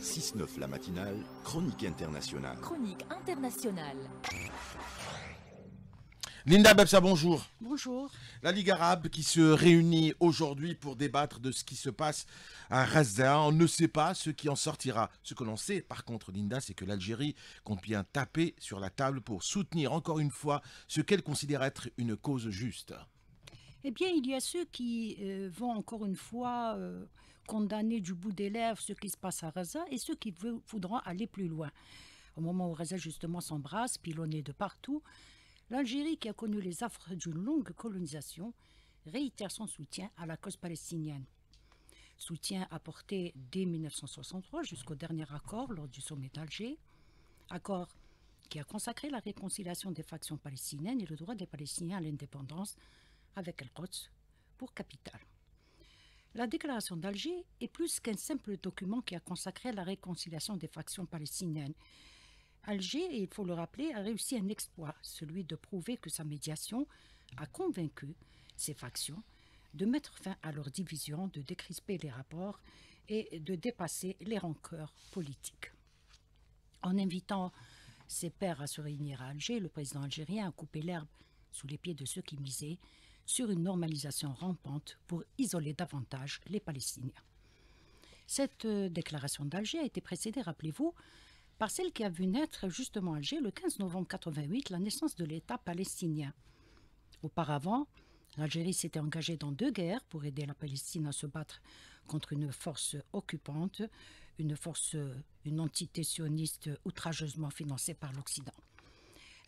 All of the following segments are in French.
6-9 la matinale, chronique internationale. Chronique internationale. Linda Bebsa, bonjour. Bonjour. La Ligue arabe qui se réunit aujourd'hui pour débattre de ce qui se passe à Razza. On ne sait pas ce qui en sortira. Ce que l'on sait, par contre, Linda, c'est que l'Algérie compte bien taper sur la table pour soutenir encore une fois ce qu'elle considère être une cause juste. Eh bien, il y a ceux qui euh, vont encore une fois euh, condamner du bout des lèvres ce qui se passe à Gaza et ceux qui voudront aller plus loin. Au moment où Gaza justement s'embrasse, pilonné de partout, l'Algérie, qui a connu les affres d'une longue colonisation, réitère son soutien à la cause palestinienne. Soutien apporté dès 1963 jusqu'au dernier accord lors du sommet d'Alger, accord qui a consacré la réconciliation des factions palestiniennes et le droit des Palestiniens à l'indépendance avec El Qods pour capitale. La déclaration d'Alger est plus qu'un simple document qui a consacré la réconciliation des factions palestiniennes. Alger, il faut le rappeler, a réussi un exploit, celui de prouver que sa médiation a convaincu ces factions de mettre fin à leur division, de décrisper les rapports et de dépasser les rancœurs politiques. En invitant ses pairs à se réunir à Alger, le président algérien a coupé l'herbe sous les pieds de ceux qui misaient sur une normalisation rampante pour isoler davantage les Palestiniens. Cette euh, déclaration d'Alger a été précédée, rappelez-vous, par celle qui a vu naître justement Alger le 15 novembre 88, la naissance de l'État palestinien. Auparavant, l'Algérie s'était engagée dans deux guerres pour aider la Palestine à se battre contre une force occupante, une force, euh, une entité sioniste outrageusement financée par l'Occident.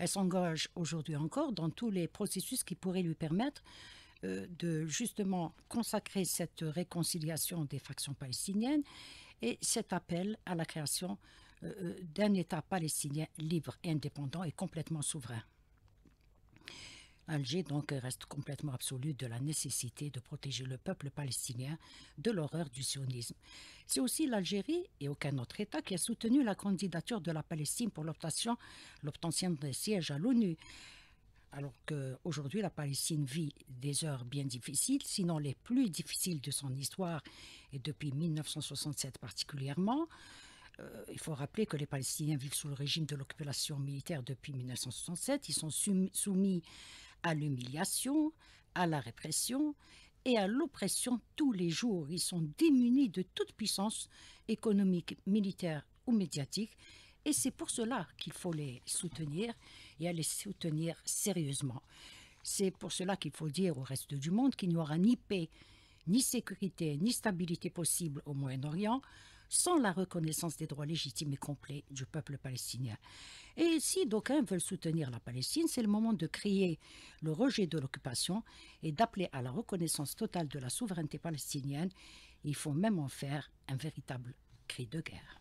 Elle s'engage aujourd'hui encore dans tous les processus qui pourraient lui permettre euh, de justement consacrer cette réconciliation des factions palestiniennes et cet appel à la création euh, euh, d'un État palestinien libre, indépendant et complètement souverain. Alger donc reste complètement absolu de la nécessité de protéger le peuple palestinien de l'horreur du sionisme. C'est aussi l'Algérie et aucun autre État qui a soutenu la candidature de la Palestine pour l'obtention des siège à l'ONU. Alors qu'aujourd'hui, la Palestine vit des heures bien difficiles, sinon les plus difficiles de son histoire, et depuis 1967 particulièrement. Euh, il faut rappeler que les Palestiniens vivent sous le régime de l'occupation militaire depuis 1967. Ils sont soumis à l'humiliation, à la répression et à l'oppression tous les jours. Ils sont démunis de toute puissance économique, militaire ou médiatique. Et c'est pour cela qu'il faut les soutenir et à les soutenir sérieusement. C'est pour cela qu'il faut dire au reste du monde qu'il n'y aura ni paix, ni sécurité, ni stabilité possible au Moyen-Orient sans la reconnaissance des droits légitimes et complets du peuple palestinien. Et si d'aucuns veulent soutenir la Palestine, c'est le moment de crier le rejet de l'occupation et d'appeler à la reconnaissance totale de la souveraineté palestinienne. Il faut même en faire un véritable cri de guerre.